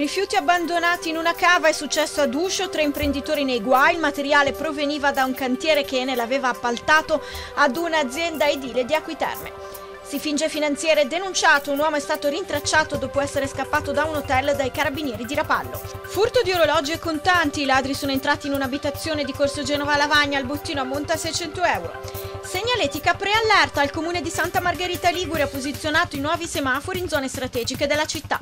Rifiuti abbandonati in una cava è successo ad Uscio, tre imprenditori nei guai, il materiale proveniva da un cantiere che Enel aveva appaltato ad un'azienda edile di Acquiterme. Si finge finanziere denunciato, un uomo è stato rintracciato dopo essere scappato da un hotel dai carabinieri di Rapallo. Furto di orologi e contanti, i ladri sono entrati in un'abitazione di Corso Genova Lavagna, il bottino ammonta a 600 euro. Segnaletica preallerta, il comune di Santa Margherita Ligure ha posizionato i nuovi semafori in zone strategiche della città.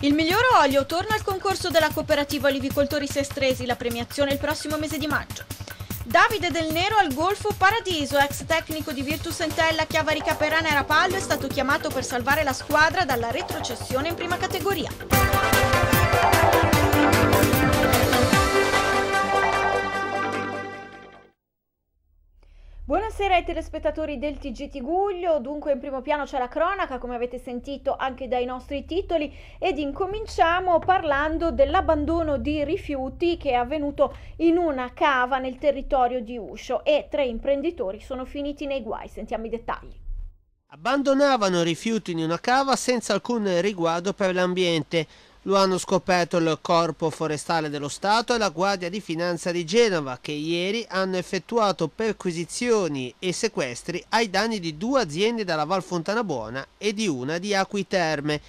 Il miglior olio torna al concorso della cooperativa Olivicoltori Sestresi, la premiazione il prossimo mese di maggio. Davide Del Nero al Golfo Paradiso, ex tecnico di Virtus Entella, Chiavari Caperana e Rapallo, è stato chiamato per salvare la squadra dalla retrocessione in prima categoria. Buonasera ai telespettatori del TG Tiguglio, dunque in primo piano c'è la cronaca come avete sentito anche dai nostri titoli ed incominciamo parlando dell'abbandono di rifiuti che è avvenuto in una cava nel territorio di Uscio e tre imprenditori sono finiti nei guai, sentiamo i dettagli. Abbandonavano rifiuti in una cava senza alcun riguardo per l'ambiente. Lo hanno scoperto il Corpo Forestale dello Stato e la Guardia di Finanza di Genova, che ieri hanno effettuato perquisizioni e sequestri ai danni di due aziende della Val Fontana Buona e di una di Acquiterme.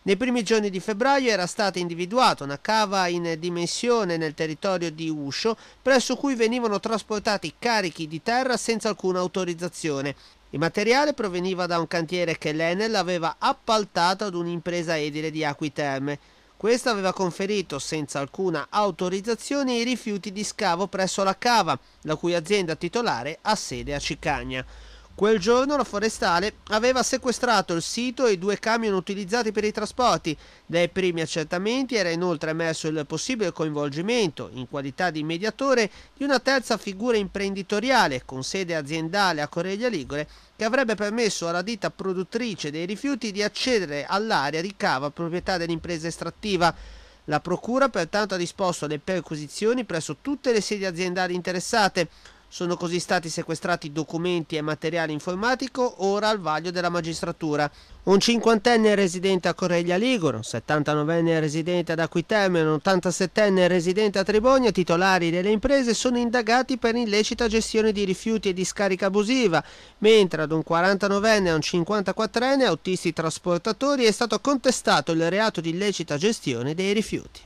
Nei primi giorni di febbraio era stata individuata una cava in dimensione nel territorio di Uscio, presso cui venivano trasportati carichi di terra senza alcuna autorizzazione. Il materiale proveniva da un cantiere che l'Enel aveva appaltato ad un'impresa edile di Acquiterme. Questa aveva conferito senza alcuna autorizzazione i rifiuti di scavo presso la cava, la cui azienda titolare ha sede a Cicagna. Quel giorno la forestale aveva sequestrato il sito e i due camion utilizzati per i trasporti. Dai primi accertamenti era inoltre emerso il possibile coinvolgimento, in qualità di mediatore, di una terza figura imprenditoriale con sede aziendale a Correglia Ligure che avrebbe permesso alla ditta produttrice dei rifiuti di accedere all'area di cava proprietà dell'impresa estrattiva. La Procura pertanto ha disposto le perquisizioni presso tutte le sedi aziendali interessate, sono così stati sequestrati documenti e materiale informatico ora al vaglio della magistratura. Un cinquantenne residente a Correglia Liguro, un 79enne residente ad Aquiterme e un 87enne residente a Tribogna, titolari delle imprese, sono indagati per illecita gestione di rifiuti e discarica abusiva, mentre ad un 49enne e un 54enne autisti trasportatori è stato contestato il reato di illecita gestione dei rifiuti.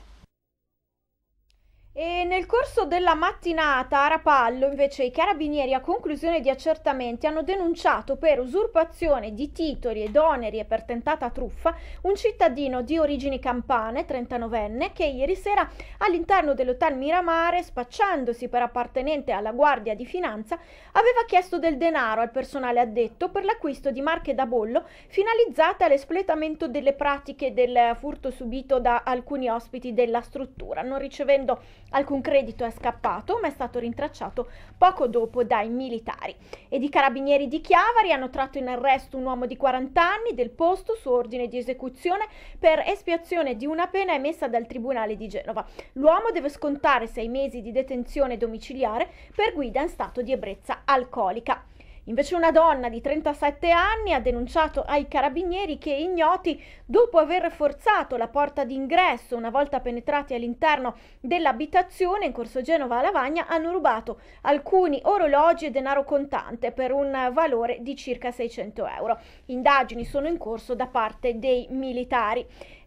E nel corso della mattinata a Rapallo invece i carabinieri a conclusione di accertamenti hanno denunciato per usurpazione di titoli ed oneri e per tentata truffa un cittadino di origini campane, 39enne, che ieri sera all'interno dell'hotel Miramare, spacciandosi per appartenente alla Guardia di Finanza, aveva chiesto del denaro al personale addetto per l'acquisto di marche da bollo finalizzate all'espletamento delle pratiche del furto subito da alcuni ospiti della struttura, non ricevendo Alcun credito è scappato, ma è stato rintracciato poco dopo dai militari. Ed i carabinieri di Chiavari hanno tratto in arresto un uomo di 40 anni del posto su ordine di esecuzione per espiazione di una pena emessa dal Tribunale di Genova. L'uomo deve scontare sei mesi di detenzione domiciliare per guida in stato di ebbrezza alcolica. Invece una donna di 37 anni ha denunciato ai carabinieri che ignoti, dopo aver forzato la porta d'ingresso una volta penetrati all'interno dell'abitazione in Corso Genova a Lavagna, hanno rubato alcuni orologi e denaro contante per un valore di circa 600 euro. Indagini sono in corso da parte dei militari.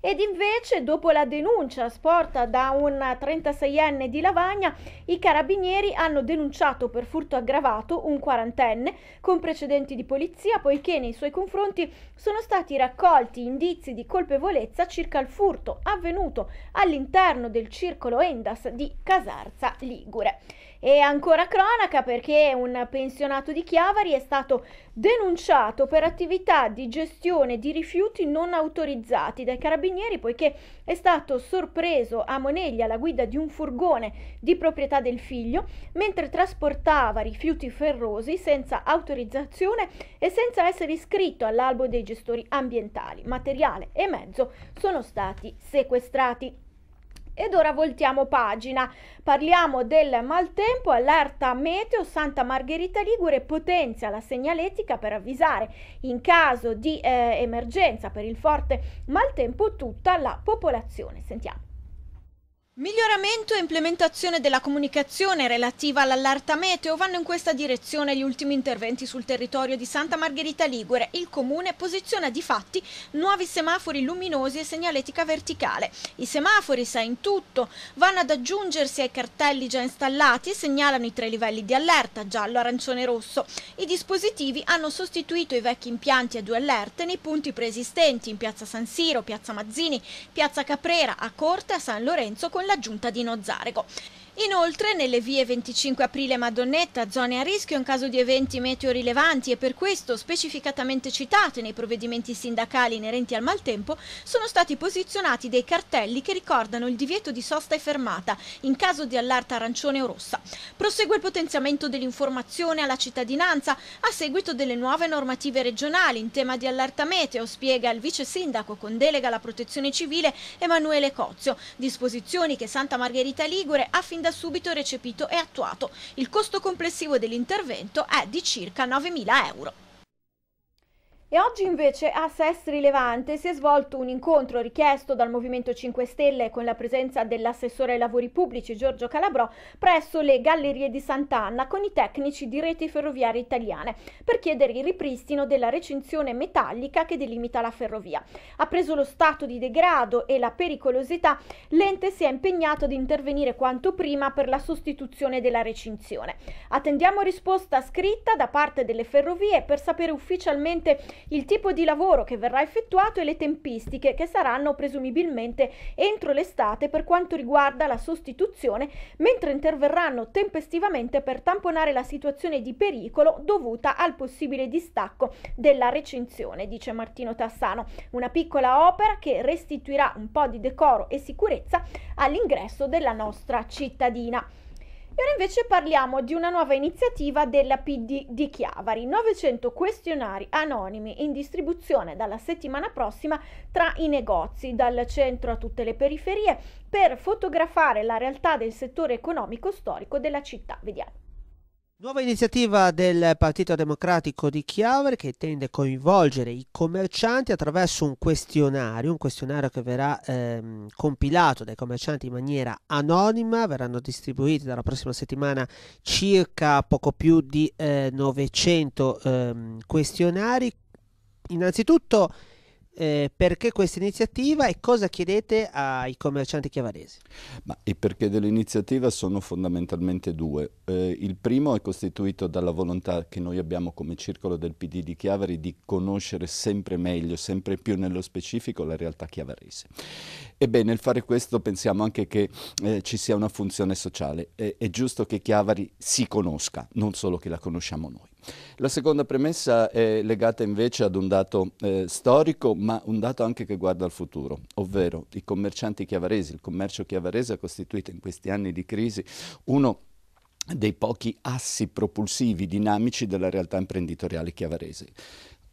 Ed invece, dopo la denuncia sporta da un 36enne di Lavagna, i carabinieri hanno denunciato per furto aggravato un quarantenne con precedenti di polizia, poiché nei suoi confronti sono stati raccolti indizi di colpevolezza circa il furto avvenuto all'interno del circolo Endas di Casarza Ligure. E ancora cronaca perché un pensionato di Chiavari è stato denunciato per attività di gestione di rifiuti non autorizzati dai carabinieri poiché è stato sorpreso a Moneglia alla guida di un furgone di proprietà del figlio mentre trasportava rifiuti ferrosi senza autorizzazione e senza essere iscritto all'albo dei gestori ambientali. Materiale e mezzo sono stati sequestrati. Ed ora voltiamo pagina. Parliamo del maltempo, allerta meteo Santa Margherita Ligure potenzia la segnaletica per avvisare in caso di eh, emergenza per il forte maltempo tutta la popolazione. Sentiamo. Miglioramento e implementazione della comunicazione relativa all'allerta meteo vanno in questa direzione gli ultimi interventi sul territorio di Santa Margherita Ligure. Il comune posiziona di fatti nuovi semafori luminosi e segnaletica verticale. I semafori, sai in tutto, vanno ad aggiungersi ai cartelli già installati e segnalano i tre livelli di allerta, giallo, arancione e rosso. I dispositivi hanno sostituito i vecchi impianti a due allerte nei punti preesistenti in piazza San Siro, piazza Mazzini, piazza Caprera, a Corte, a San Lorenzo con l'aggiunta di nozarego Inoltre nelle vie 25 aprile Madonnetta, zone a rischio in caso di eventi meteo rilevanti e per questo specificatamente citate nei provvedimenti sindacali inerenti al maltempo, sono stati posizionati dei cartelli che ricordano il divieto di sosta e fermata in caso di allerta arancione o rossa. Prosegue il potenziamento dell'informazione alla cittadinanza a seguito delle nuove normative regionali in tema di allerta meteo, spiega il vice sindaco con delega alla protezione civile Emanuele Cozio, disposizioni che Santa Margherita Ligure ha fin da da subito recepito e attuato. Il costo complessivo dell'intervento è di circa 9.000 euro. E oggi invece a Sestri Levante si è svolto un incontro richiesto dal Movimento 5 Stelle con la presenza dell'assessore ai lavori pubblici Giorgio Calabrò presso le Gallerie di Sant'Anna con i tecnici di reti ferroviarie italiane per chiedere il ripristino della recinzione metallica che delimita la ferrovia. Appreso lo stato di degrado e la pericolosità, l'ente si è impegnato ad intervenire quanto prima per la sostituzione della recinzione. Attendiamo risposta scritta da parte delle ferrovie per sapere ufficialmente il tipo di lavoro che verrà effettuato e le tempistiche che saranno presumibilmente entro l'estate per quanto riguarda la sostituzione, mentre interverranno tempestivamente per tamponare la situazione di pericolo dovuta al possibile distacco della recinzione, dice Martino Tassano. Una piccola opera che restituirà un po' di decoro e sicurezza all'ingresso della nostra cittadina. E ora invece parliamo di una nuova iniziativa della PD di Chiavari, 900 questionari anonimi in distribuzione dalla settimana prossima tra i negozi, dal centro a tutte le periferie, per fotografare la realtà del settore economico storico della città. Vediamo. Nuova iniziativa del Partito Democratico di Chiaver che tende a coinvolgere i commercianti attraverso un questionario, un questionario che verrà ehm, compilato dai commercianti in maniera anonima, verranno distribuiti dalla prossima settimana circa poco più di eh, 900 ehm, questionari. Innanzitutto eh, perché questa iniziativa e cosa chiedete ai commercianti chiavaresi? Ma il perché dell'iniziativa sono fondamentalmente due. Eh, il primo è costituito dalla volontà che noi abbiamo come circolo del PD di Chiavari di conoscere sempre meglio, sempre più nello specifico la realtà chiavarese. Ebbene, nel fare questo pensiamo anche che eh, ci sia una funzione sociale. Eh, è giusto che Chiavari si conosca, non solo che la conosciamo noi. La seconda premessa è legata invece ad un dato eh, storico, ma un dato anche che guarda al futuro, ovvero i commercianti chiavaresi. Il commercio chiavarese ha costituito in questi anni di crisi uno dei pochi assi propulsivi dinamici della realtà imprenditoriale chiavarese.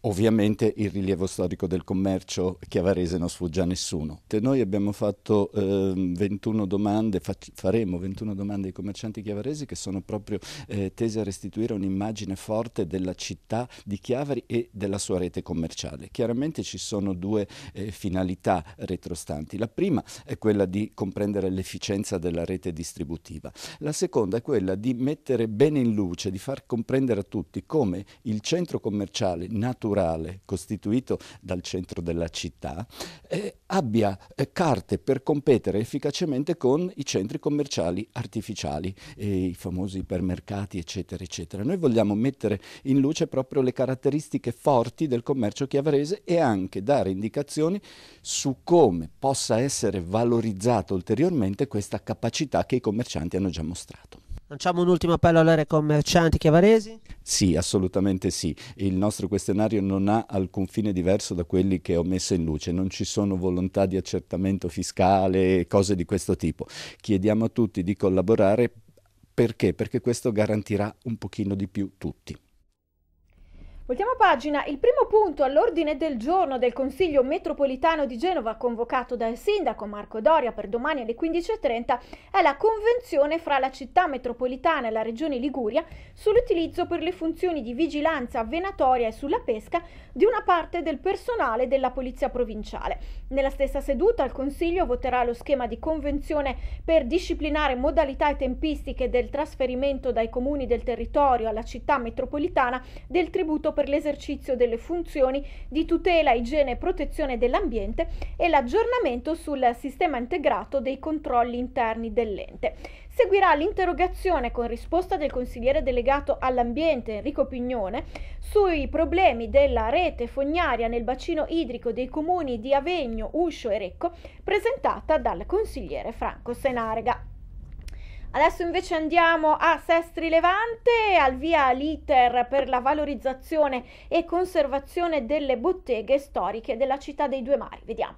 Ovviamente il rilievo storico del commercio chiavarese non sfugge a nessuno. Noi abbiamo fatto eh, 21 domande, fac- faremo 21 domande ai commercianti chiavaresi che sono proprio eh, tese a restituire un'immagine forte della città di Chiavari e della sua rete commerciale. Chiaramente ci sono due eh, finalità retrostanti. La prima è quella di comprendere l'efficienza della rete distributiva. La seconda è quella di mettere bene in luce, di far comprendere a tutti come il centro commerciale naturale rurale costituito dal centro della città eh, abbia eh, carte per competere efficacemente con i centri commerciali artificiali, eh, i famosi ipermercati eccetera eccetera. Noi vogliamo mettere in luce proprio le caratteristiche forti del commercio chiavarese e anche dare indicazioni su come possa essere valorizzata ulteriormente questa capacità che i commercianti hanno già mostrato. Lanciamo un ultimo appello alle commercianti chiavaresi? Sì, assolutamente sì. Il nostro questionario non ha alcun fine diverso da quelli che ho messo in luce. Non ci sono volontà di accertamento fiscale, cose di questo tipo. Chiediamo a tutti di collaborare perché? Perché questo garantirà un pochino di più tutti. Voltiamo pagina. Il primo punto all'ordine del giorno del Consiglio metropolitano di Genova, convocato dal sindaco Marco Doria per domani alle 15.30, è la convenzione fra la città metropolitana e la regione Liguria sull'utilizzo per le funzioni di vigilanza venatoria e sulla pesca di una parte del personale della polizia provinciale. Nella stessa seduta il Consiglio voterà lo schema di convenzione per disciplinare modalità e tempistiche del trasferimento dai comuni del territorio alla città metropolitana del tributo per l'esercizio delle funzioni di tutela, igiene e protezione dell'ambiente e l'aggiornamento sul sistema integrato dei controlli interni dell'ente. Seguirà l'interrogazione con risposta del consigliere delegato all'ambiente Enrico Pignone sui problemi della rete fognaria nel bacino idrico dei comuni di Avegno, Uscio e Recco, presentata dal consigliere Franco Senarega. Adesso invece andiamo a Sestri Levante, al via l'iter per la valorizzazione e conservazione delle botteghe storiche della città dei due mari. Vediamo.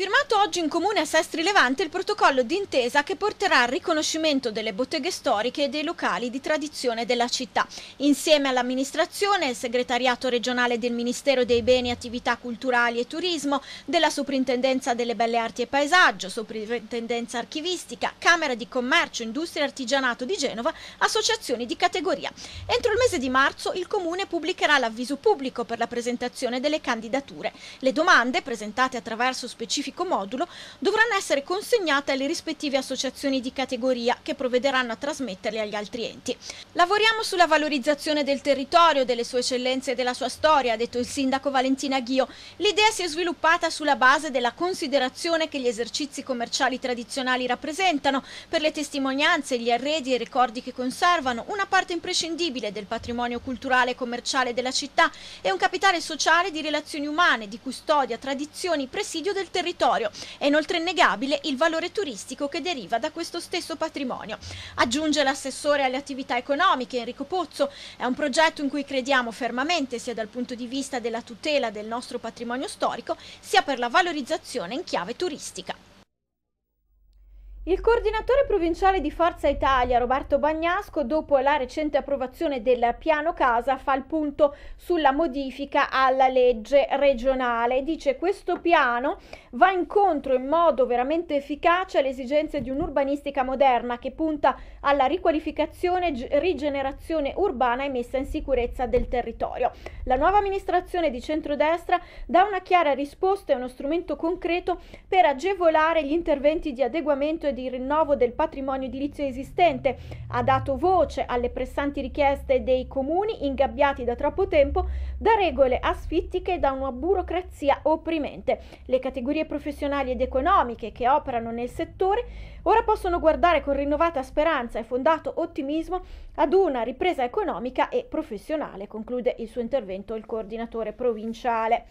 Firmato oggi in comune a Sestri Levante il protocollo d'intesa che porterà al riconoscimento delle botteghe storiche e dei locali di tradizione della città. Insieme all'amministrazione, il segretariato regionale del Ministero dei Beni, Attività Culturali e Turismo, della Soprintendenza delle Belle Arti e Paesaggio, Soprintendenza Archivistica, Camera di Commercio, Industria e Artigianato di Genova, associazioni di categoria. Entro il mese di marzo il comune pubblicherà l'avviso pubblico per la presentazione delle candidature. Le domande, presentate attraverso specifici specifico modulo dovranno essere consegnate alle rispettive associazioni di categoria che provvederanno a trasmetterle agli altri enti. Lavoriamo sulla valorizzazione del territorio, delle sue eccellenze e della sua storia, ha detto il sindaco Valentina Ghio. L'idea si è sviluppata sulla base della considerazione che gli esercizi commerciali tradizionali rappresentano per le testimonianze, gli arredi e i ricordi che conservano, una parte imprescindibile del patrimonio culturale e commerciale della città e un capitale sociale di relazioni umane, di custodia, tradizioni, presidio del territorio territorio. È inoltre innegabile il valore turistico che deriva da questo stesso patrimonio. Aggiunge l'assessore alle attività economiche Enrico Pozzo, è un progetto in cui crediamo fermamente sia dal punto di vista della tutela del nostro patrimonio storico sia per la valorizzazione in chiave turistica. Il coordinatore provinciale di Forza Italia, Roberto Bagnasco, dopo la recente approvazione del piano casa, fa il punto sulla modifica alla legge regionale. Dice che questo piano va incontro in modo veramente efficace alle esigenze di un'urbanistica moderna che punta alla riqualificazione, rigenerazione urbana e messa in sicurezza del territorio. La nuova amministrazione di centrodestra dà una chiara risposta e uno strumento concreto per agevolare gli interventi di adeguamento e di rinnovo del patrimonio edilizio esistente, ha dato voce alle pressanti richieste dei comuni ingabbiati da troppo tempo da regole asfittiche e da una burocrazia opprimente. Le categorie professionali ed economiche che operano nel settore ora possono guardare con rinnovata speranza e fondato ottimismo ad una ripresa economica e professionale, conclude il suo intervento il coordinatore provinciale.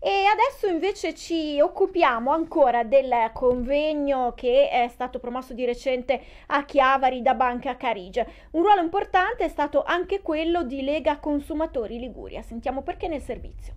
E adesso invece ci occupiamo ancora del convegno che è stato promosso di recente a Chiavari da Banca Carige. Un ruolo importante è stato anche quello di Lega Consumatori Liguria. Sentiamo perché nel servizio.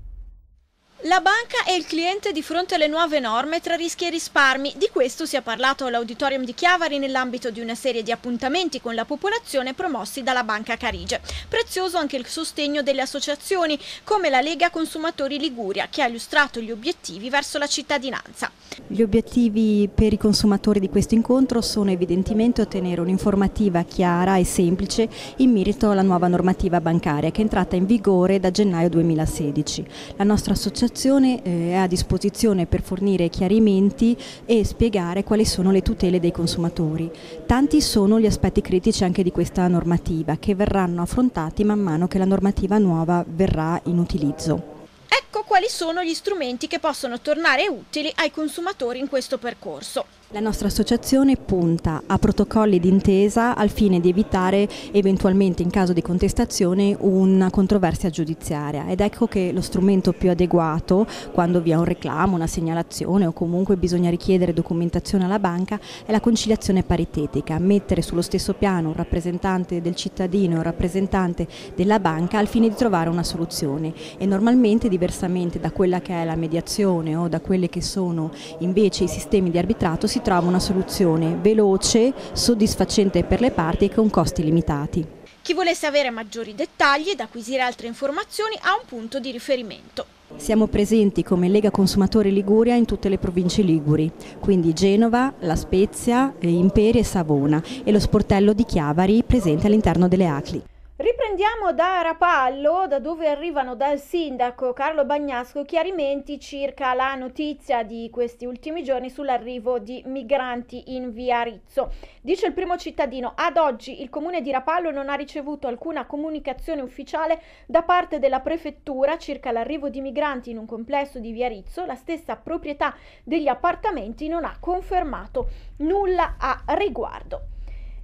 La banca e il cliente di fronte alle nuove norme tra rischi e risparmi. Di questo si è parlato all'Auditorium di Chiavari nell'ambito di una serie di appuntamenti con la popolazione promossi dalla Banca Carige. Prezioso anche il sostegno delle associazioni, come la Lega Consumatori Liguria, che ha illustrato gli obiettivi verso la cittadinanza. Gli obiettivi per i consumatori di questo incontro sono evidentemente ottenere un'informativa chiara e semplice in merito alla nuova normativa bancaria che è entrata in vigore da gennaio 2016. La nostra associazione L'amministrazione eh, è a disposizione per fornire chiarimenti e spiegare quali sono le tutele dei consumatori. Tanti sono gli aspetti critici anche di questa normativa che verranno affrontati man mano che la normativa nuova verrà in utilizzo. Ecco quali sono gli strumenti che possono tornare utili ai consumatori in questo percorso. La nostra associazione punta a protocolli d'intesa al fine di evitare eventualmente in caso di contestazione una controversia giudiziaria ed ecco che lo strumento più adeguato quando vi è un reclamo, una segnalazione o comunque bisogna richiedere documentazione alla banca è la conciliazione paritetica, mettere sullo stesso piano un rappresentante del cittadino e un rappresentante della banca al fine di trovare una soluzione e normalmente di diversamente da quella che è la mediazione o da quelli che sono invece i sistemi di arbitrato, si trova una soluzione veloce, soddisfacente per le parti e con costi limitati. Chi volesse avere maggiori dettagli ed acquisire altre informazioni ha un punto di riferimento. Siamo presenti come Lega Consumatori Liguria in tutte le province liguri, quindi Genova, La Spezia, eh, Imperi e Savona e lo sportello di Chiavari presente all'interno delle ACLI. Riprendiamo da Rapallo, da dove arrivano dal sindaco Carlo Bagnasco chiarimenti circa la notizia di questi ultimi giorni sull'arrivo di migranti in via Rizzo. Dice il primo cittadino, ad oggi il comune di Rapallo non ha ricevuto alcuna comunicazione ufficiale da parte della prefettura circa l'arrivo di migranti in un complesso di via Rizzo. la stessa proprietà degli appartamenti non ha confermato nulla a riguardo.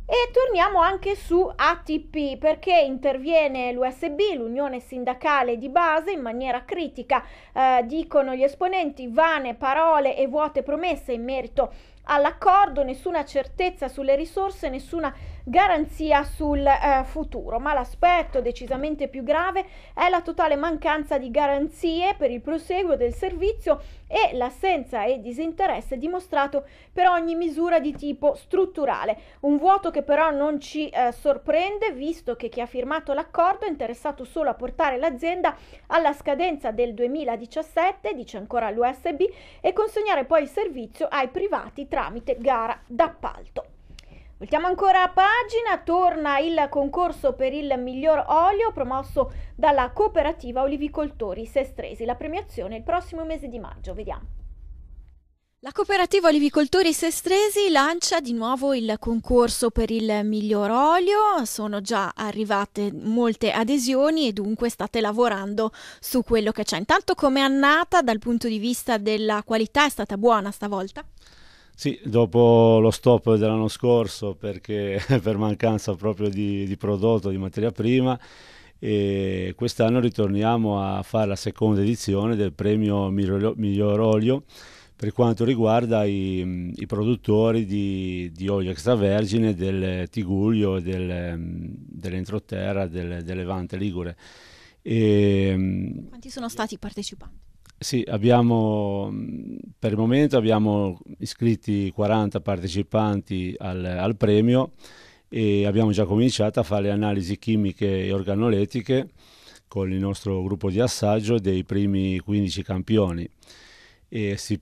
E torniamo anche su ATP perché interviene l'USB, l'Unione Sindacale di Base, in maniera critica, eh, dicono gli esponenti, vane parole e vuote promesse in merito all'accordo, nessuna certezza sulle risorse, nessuna garanzia sul eh, futuro, ma l'aspetto decisamente più grave è la totale mancanza di garanzie per il proseguo del servizio e l'assenza e disinteresse dimostrato per ogni misura di tipo strutturale, un vuoto che però non ci eh, sorprende visto che chi ha firmato l'accordo è interessato solo a portare l'azienda alla scadenza del 2017, dice ancora l'USB, e consegnare poi il servizio ai privati tramite gara d'appalto. Voltiamo ancora a pagina, torna il concorso per il miglior olio promosso dalla cooperativa Olivicoltori Sestresi. La premiazione il prossimo mese di maggio, vediamo. La cooperativa Olivicoltori Sestresi lancia di nuovo il concorso per il miglior olio, sono già arrivate molte adesioni e dunque state lavorando su quello che c'è. Intanto come è andata dal punto di vista della qualità? È stata buona stavolta? Sì, dopo lo stop dell'anno scorso perché, per mancanza proprio di, di prodotto, di materia prima, e quest'anno ritorniamo a fare la seconda edizione del premio Miglior Olio per quanto riguarda i, i produttori di, di, olio extravergine del Tiguglio e del, dell'entroterra del, del Levante Ligure. E, ehm, Quanti sono stati i partecipanti? Sì, abbiamo, mm, per il momento abbiamo iscritti 40 partecipanti al, al premio e abbiamo già cominciato a fare le analisi chimiche e organoletiche con il nostro gruppo di assaggio dei primi 15 campioni e si,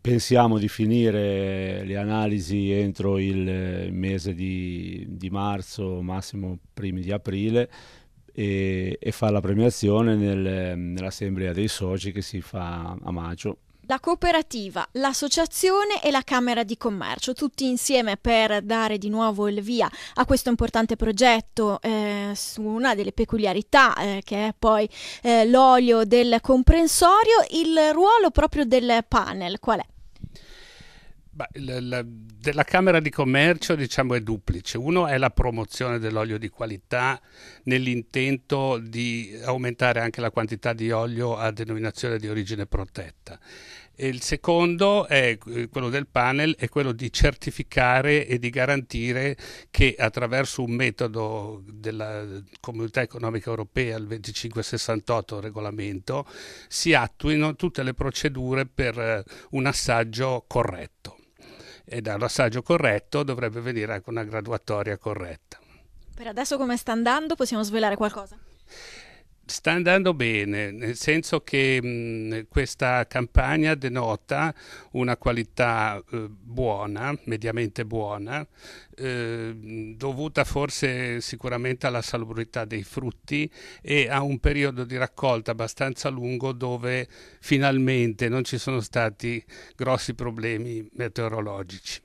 pensiamo di finire le analisi entro il eh, mese di, di marzo, massimo primi di aprile, e, e fa la premiazione nel, nell'assemblea dei soci che si fa a maggio la cooperativa, l'associazione e la Camera di Commercio, tutti insieme per dare di nuovo il via a questo importante progetto eh, su una delle peculiarità eh, che è poi eh, l'olio del comprensorio, il ruolo proprio del panel qual è? la, la, della Camera di Commercio diciamo è duplice. Uno è la promozione dell'olio di qualità nell'intento di aumentare anche la quantità di olio a denominazione di origine protetta. E il secondo è eh, quello del panel, è quello di certificare e di garantire che attraverso un metodo della Comunità Economica Europea, il 2568 regolamento, si attuino tutte le procedure per eh, un assaggio corretto e dall'assaggio corretto dovrebbe venire anche una graduatoria corretta. Per adesso come sta andando? Possiamo svelare qualcosa? sta andando bene, nel senso che mh, questa campagna denota una qualità eh, buona, mediamente buona, eh, dovuta forse sicuramente alla salubrità dei frutti e a un periodo di raccolta abbastanza lungo dove finalmente non ci sono stati grossi problemi meteorologici.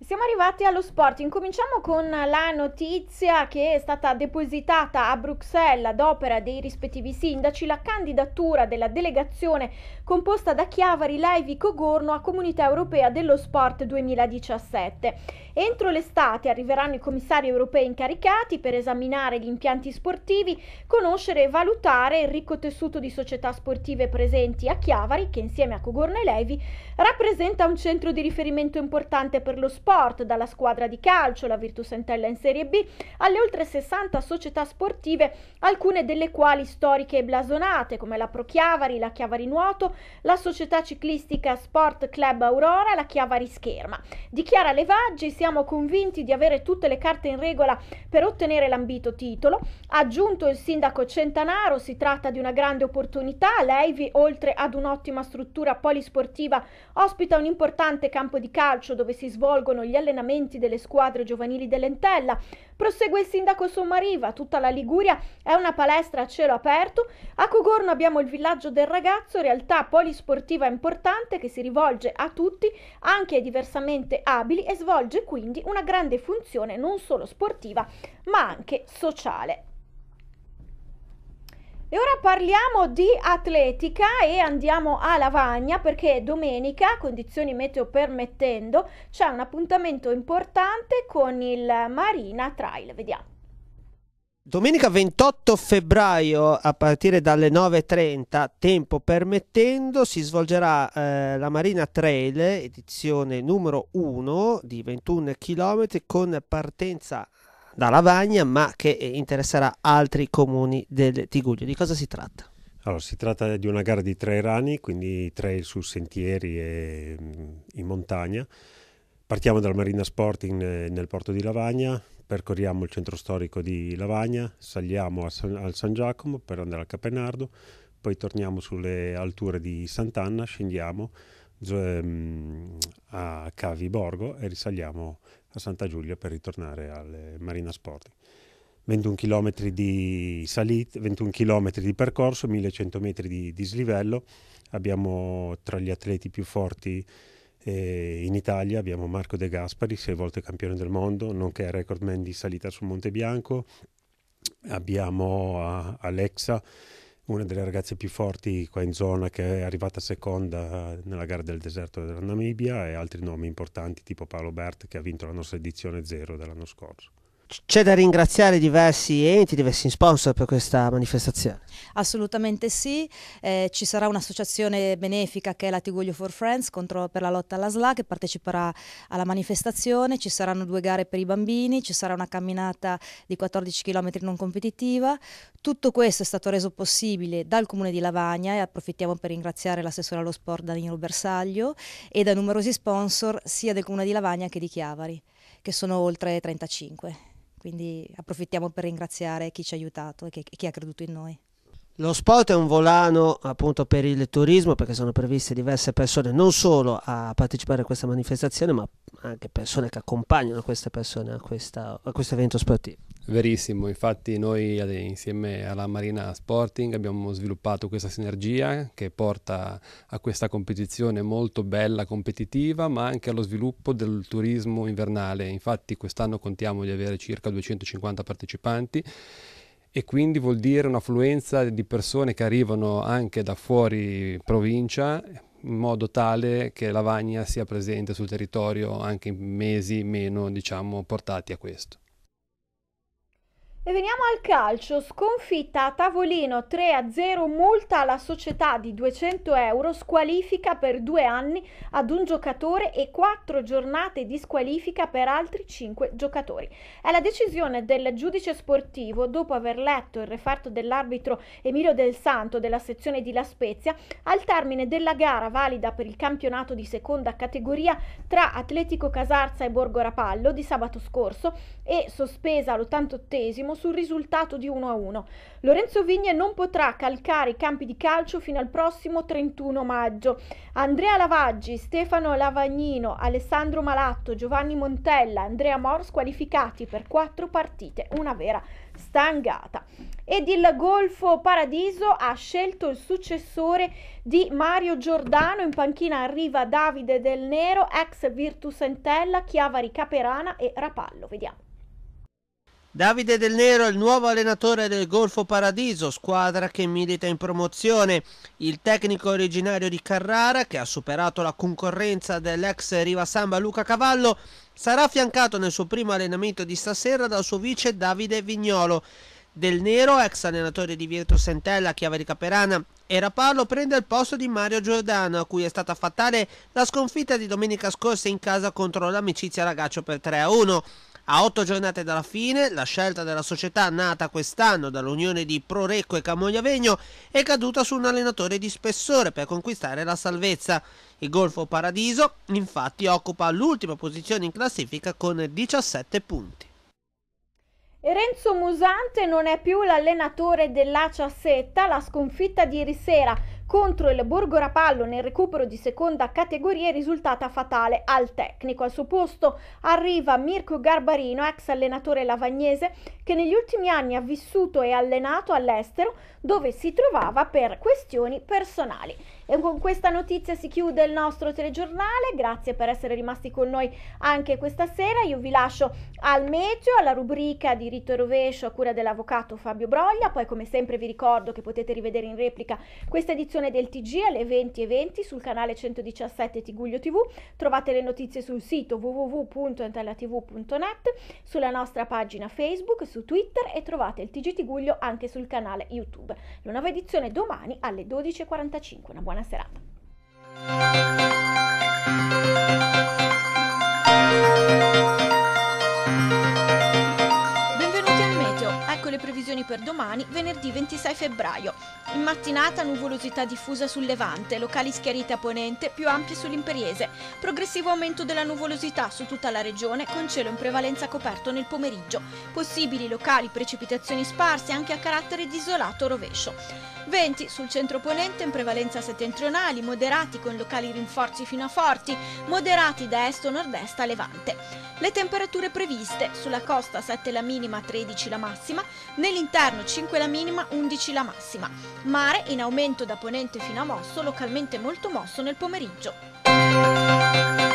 Siamo arrivati allo sport, incominciamo con la notizia che è stata depositata a Bruxelles ad opera dei rispettivi sindaci la candidatura della delegazione composta da Chiavari, Laivi, Cogorno a Comunità Europea dello Sport 2017. Entro l'estate arriveranno i commissari europei incaricati per esaminare gli impianti sportivi, conoscere e valutare il ricco tessuto di società sportive presenti a Chiavari che insieme a Cogorno e Laivi rappresenta un centro di riferimento importante per lo sport sport, dalla squadra di calcio, la Virtus Entella in Serie B, alle oltre 60 società sportive, alcune delle quali storiche e blasonate, come la Pro Chiavari, la Chiavari Nuoto, la società ciclistica Sport Club Aurora, la Chiavari Scherma. Dichiara Levaggi, siamo convinti di avere tutte le carte in regola per ottenere l'ambito titolo. aggiunto il sindaco Centanaro, si tratta di una grande opportunità, Levi, oltre ad un'ottima struttura polisportiva ospita un importante campo di calcio dove si svolgono proseguono gli allenamenti delle squadre giovanili dell'Entella. Prosegue il sindaco Sommariva, tutta la Liguria è una palestra a cielo aperto. A Cogorno abbiamo il villaggio del ragazzo, realtà polisportiva importante che si rivolge a tutti, anche ai diversamente abili e svolge quindi una grande funzione non solo sportiva ma anche sociale. E ora parliamo di atletica e andiamo a Lavagna perché domenica, condizioni meteo permettendo, c'è un appuntamento importante con il Marina Trail. Vediamo. Domenica 28 febbraio a partire dalle 9.30, tempo permettendo, si svolgerà eh, la Marina Trail, edizione numero 1 di 21 km con partenza da Lavagna, ma che interesserà altri comuni del Tiguglio. Di cosa si tratta? Allora, si tratta di una gara di tre rani, quindi tre su sentieri e mm, in montagna. Partiamo dal Marina Sporting eh, nel porto di Lavagna, percorriamo il centro storico di Lavagna, saliamo San, al San Giacomo per andare al Capenardo, poi torniamo sulle alture di Sant'Anna, scendiamo ehm, a Cavi Borgo e risaliamo a Santa Giulia per ritornare al Marina Sporting. 21 km di salita, 21 km di percorso, 1100 metri di dislivello. Abbiamo tra gli atleti più forti eh, in Italia abbiamo Marco De Gaspari, sei volte campione del mondo, nonché recordman di salita sul Monte Bianco. Abbiamo ah, Alexa una delle ragazze più forti qua in zona che è arrivata seconda nella gara del deserto della Namibia e altri nomi importanti tipo Paolo Bert che ha vinto la nostra edizione zero dell'anno scorso c'è da ringraziare diversi enti, diversi sponsor per questa manifestazione. Assolutamente sì, eh, ci sarà un'associazione benefica che è la Tiguglio for Friends contro, per la lotta alla SLA che parteciperà alla manifestazione, ci saranno due gare per i bambini, ci sarà una camminata di 14 km non competitiva. Tutto questo è stato reso possibile dal Comune di Lavagna e approfittiamo per ringraziare l'assessore allo sport Danilo Bersaglio e da numerosi sponsor sia del Comune di Lavagna che di Chiavari, che sono oltre 35. Quindi approfittiamo per ringraziare chi ci ha aiutato e chi, chi ha creduto in noi. Lo sport è un volano appunto per il turismo perché sono previste diverse persone, non solo a partecipare a questa manifestazione, ma anche persone che accompagnano queste persone a, questa, a questo evento sportivo. Verissimo, infatti noi eh, insieme alla Marina Sporting abbiamo sviluppato questa sinergia che porta a questa competizione molto bella, competitiva, ma anche allo sviluppo del turismo invernale. Infatti quest'anno contiamo di avere circa 250 partecipanti e quindi vuol dire un'affluenza di persone che arrivano anche da fuori provincia in modo tale che Lavagna sia presente sul territorio anche in mesi meno diciamo, portati a questo. E veniamo al calcio, sconfitta a tavolino 3-0, multa alla società di 200 euro, squalifica per due anni ad un giocatore e quattro giornate di squalifica per altri cinque giocatori. È la decisione del giudice sportivo, dopo aver letto il referto dell'arbitro Emilio Del Santo della sezione di La Spezia, al termine della gara valida per il campionato di seconda categoria tra Atletico Casarza e Borgo Rapallo di sabato scorso e sospesa all'88esimo sul risultato di 1 a 1. Lorenzo Vigne non potrà calcare i campi di calcio fino al prossimo 31 maggio. Andrea Lavaggi, Stefano Lavagnino, Alessandro Malatto, Giovanni Montella, Andrea Mors qualificati per quattro partite, una vera stangata. Ed il Golfo Paradiso ha scelto il successore di Mario Giordano. In panchina arriva Davide Del Nero, ex Virtus Entella, Chiavari Caperana e Rapallo. Vediamo. Davide Del Nero è il nuovo allenatore del Golfo Paradiso, squadra che milita in promozione. Il tecnico originario di Carrara, che ha superato la concorrenza dell'ex Riva Samba Luca Cavallo, sarà affiancato nel suo primo allenamento di stasera dal suo vice Davide Vignolo. Del Nero, ex allenatore di Virtus Sentella, Chiave di Caperana e Rapallo, prende il posto di Mario Giordano, a cui è stata fatale la sconfitta di domenica scorsa in casa contro l'Amicizia Ragaccio per 3-1. A otto giornate dalla fine, la scelta della società nata quest'anno dall'unione di Prorecco e Camogliavegno è caduta su un allenatore di spessore per conquistare la salvezza. Il Golfo Paradiso, infatti, occupa l'ultima posizione in classifica con 17 punti. E Renzo Musante non è più l'allenatore dell'Acia Setta, la sconfitta di ieri sera contro il Borgo Rapallo nel recupero di seconda categoria è risultata fatale al tecnico. Al suo posto arriva Mirko Garbarino, ex allenatore lavagnese, che negli ultimi anni ha vissuto e allenato all'estero dove si trovava per questioni personali. E con questa notizia si chiude il nostro telegiornale, grazie per essere rimasti con noi anche questa sera, io vi lascio al meteo, alla rubrica diritto e rovescio a cura dell'avvocato Fabio Broglia, poi come sempre vi ricordo che potete rivedere in replica questa edizione del TG alle 20.20 sul canale 117 Tiguglio TV, trovate le notizie sul sito www.antellatv.net, sulla nostra pagina Facebook, su Twitter e trovate il TG Tiguglio anche sul canale YouTube. La nuova edizione domani alle 12.45. Una buona buona serata. per domani, venerdì 26 febbraio. In mattinata nuvolosità diffusa sul Levante, locali schiarite a ponente, più ampie sull'Imperiese. Progressivo aumento della nuvolosità su tutta la regione, con cielo in prevalenza coperto nel pomeriggio. Possibili locali precipitazioni sparse anche a carattere di isolato rovescio. Venti sul centro ponente in prevalenza settentrionali, moderati con locali rinforzi fino a forti, moderati da est o nord-est a levante. Le temperature previste sulla costa 7 la minima, 13 la massima, nell'interno Interno 5 la minima, 11 la massima. Mare in aumento da ponente fino a mosso, localmente molto mosso nel pomeriggio.